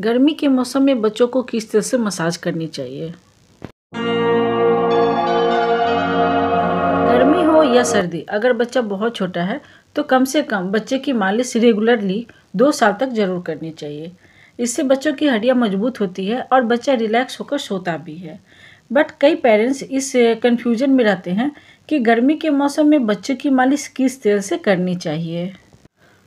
गर्मी के मौसम में बच्चों को किस तरह से मसाज करनी चाहिए गर्मी हो या सर्दी अगर बच्चा बहुत छोटा है तो कम से कम बच्चे की मालिश रेगुलरली दो साल तक जरूर करनी चाहिए इससे बच्चों की हड्डियाँ मजबूत होती है और बच्चा रिलैक्स होकर सोता भी है बट कई पेरेंट्स इस कन्फ्यूजन में रहते हैं कि गर्मी के मौसम में बच्चों की मालिश किस तरह से करनी चाहिए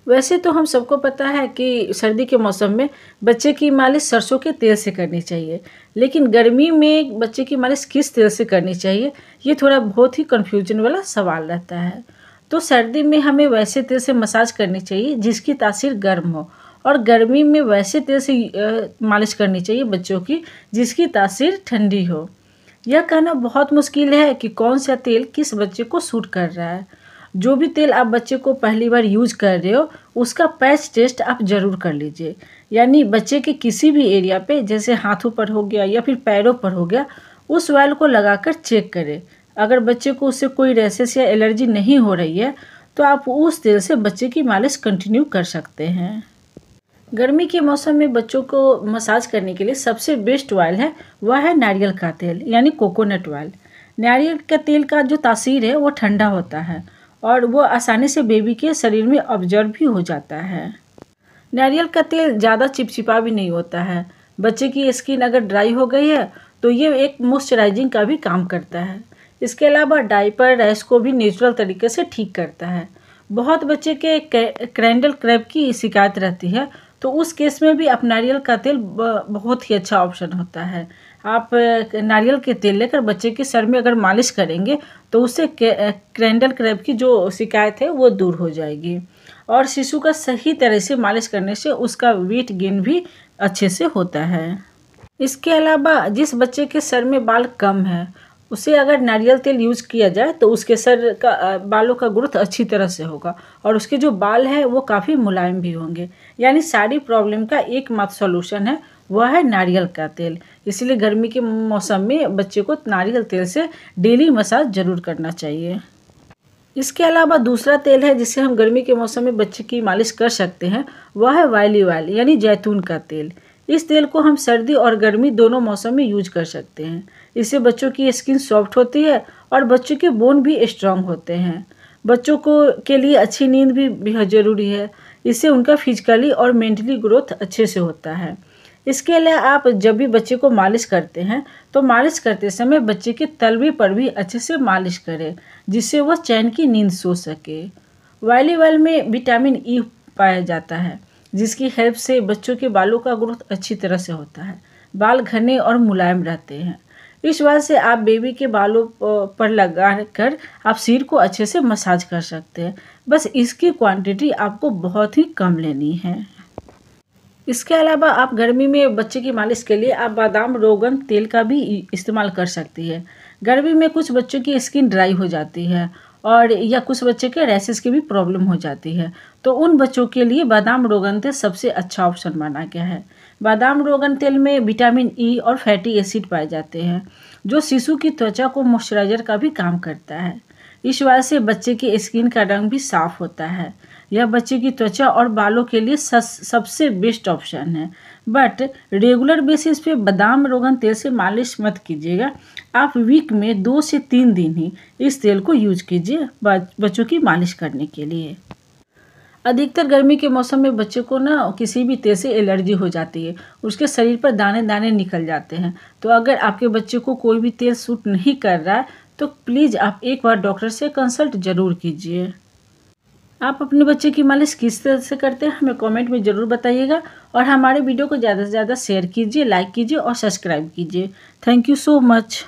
वैसे तो हम सबको पता है कि सर्दी के मौसम में बच्चे की मालिश सरसों के तेल से करनी चाहिए लेकिन गर्मी में बच्चे की मालिश किस तेल से करनी चाहिए ये थोड़ा बहुत ही कन्फ्यूजन वाला सवाल रहता है तो सर्दी में हमें वैसे तेल से मसाज करनी चाहिए जिसकी तासीर गर्म हो और गर्मी में वैसे तेल से मालिश करनी चाहिए बच्चों की जिसकी तासीर ठंडी हो यह कहना बहुत मुश्किल है कि कौन सा तेल किस बच्चे को सूट कर रहा है जो भी तेल आप बच्चे को पहली बार यूज कर रहे हो उसका पैच टेस्ट आप ज़रूर कर लीजिए यानी बच्चे के किसी भी एरिया पे जैसे हाथों पर हो गया या फिर पैरों पर हो गया उस ऑयल को लगाकर चेक करें अगर बच्चे को उससे कोई रेसेस या एलर्जी नहीं हो रही है तो आप उस तेल से बच्चे की मालिश कंटिन्यू कर सकते हैं गर्मी के मौसम में बच्चों को मसाज करने के लिए सबसे बेस्ट ऑयल है वह है नारियल का तेल यानी कोकोनट ऑयल नारियल के तेल का जो तासीर है वो ठंडा होता है और वो आसानी से बेबी के शरीर में ऑब्जर्व भी हो जाता है नारियल का तेल ज़्यादा चिपचिपा भी नहीं होता है बच्चे की स्किन अगर ड्राई हो गई है तो ये एक मॉइस्चराइजिंग का भी काम करता है इसके अलावा डाइपर रैश को भी नेचुरल तरीके से ठीक करता है बहुत बच्चे के क्रेंडल क्रैप की शिकायत रहती है तो उस केस में भी आप नारियल का तेल बहुत ही अच्छा ऑप्शन होता है आप नारियल के तेल लेकर बच्चे के सर में अगर मालिश करेंगे तो उससे क्रैंडल क्रैप की जो शिकायत है वो दूर हो जाएगी और शिशु का सही तरह से मालिश करने से उसका वेट गेन भी अच्छे से होता है इसके अलावा जिस बच्चे के सर में बाल कम है उसे अगर नारियल तेल यूज़ किया जाए तो उसके सर का बालों का ग्रोथ अच्छी तरह से होगा और उसके जो बाल हैं वो काफ़ी मुलायम भी होंगे यानी सारी प्रॉब्लम का एकमात्र सॉल्यूशन है वह है नारियल का तेल इसलिए गर्मी के मौसम में बच्चे को नारियल तेल से डेली मसाज ज़रूर करना चाहिए इसके अलावा दूसरा तेल है जिसे हम गर्मी के मौसम में बच्चे की मालिश कर सकते हैं वह है वायली ऑयल यानी जैतून का तेल इस तेल को हम सर्दी और गर्मी दोनों मौसम में यूज कर सकते हैं इससे बच्चों की स्किन सॉफ्ट होती है और बच्चों के बोन भी स्ट्रांग होते हैं बच्चों को के लिए अच्छी नींद भी बेहद ज़रूरी है इससे उनका फिजिकली और मेंटली ग्रोथ अच्छे से होता है इसके अलावा आप जब भी बच्चे को मालिश करते हैं तो मालिश करते समय बच्चे के तलवे पर भी अच्छे से मालिश करें जिससे वह चैन की नींद सो सके वाली वाल में विटामिन ई पाया जाता है जिसकी हेल्प से बच्चों के बालों का ग्रोथ अच्छी तरह से होता है बाल घने और मुलायम रहते हैं इस वजह से आप बेबी के बालों पर लगा कर आप सिर को अच्छे से मसाज कर सकते हैं बस इसकी क्वांटिटी आपको बहुत ही कम लेनी है इसके अलावा आप गर्मी में बच्चे की मालिश के लिए आप बादाम रोगन तेल का भी इस्तेमाल कर सकती है गर्मी में कुछ बच्चों की स्किन ड्राई हो जाती है और या कुछ बच्चे के रेसिस की भी प्रॉब्लम हो जाती है तो उन बच्चों के लिए बादाम रोगन तेल सबसे अच्छा ऑप्शन माना गया है बादाम रोगन तेल में विटामिन ई e और फैटी एसिड पाए जाते हैं जो शिशु की त्वचा को मॉइस्चराइजर का भी काम करता है इस वजह से बच्चे की स्किन का रंग भी साफ होता है यह बच्चे की त्वचा और बालों के लिए सबसे बेस्ट ऑप्शन है बट रेगुलर बेसिस पे बादाम रोगन तेल से मालिश मत कीजिएगा आप वीक में दो से तीन दिन ही इस तेल को यूज कीजिए बच्चों की मालिश करने के लिए अधिकतर गर्मी के मौसम में बच्चों को ना किसी भी तेल से एलर्जी हो जाती है उसके शरीर पर दाने दाने निकल जाते हैं तो अगर आपके बच्चे को कोई भी तेल सूट नहीं कर रहा है तो प्लीज़ आप एक बार डॉक्टर से कंसल्ट ज़रूर कीजिए आप अपने बच्चे की मालिश किस तरह से करते हैं हमें कमेंट में ज़रूर बताइएगा और हमारे वीडियो को ज़्यादा से ज़्यादा शेयर कीजिए लाइक कीजिए और सब्सक्राइब कीजिए थैंक यू सो मच